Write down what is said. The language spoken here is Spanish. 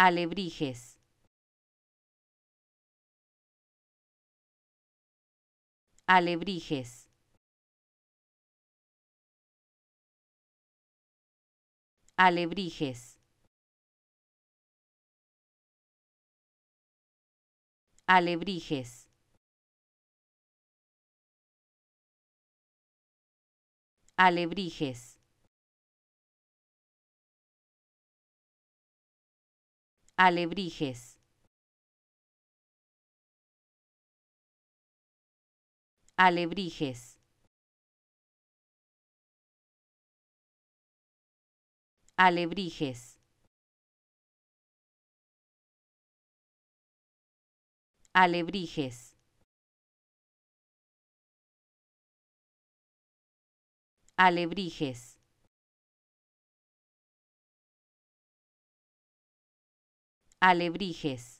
Alebrijes. Alebrijes. Alebrijes. Alebrijes. Alebrijes. Alebrijes. Alebrijes. Alebrijes. Alebrijes. Alebrijes. alebrijes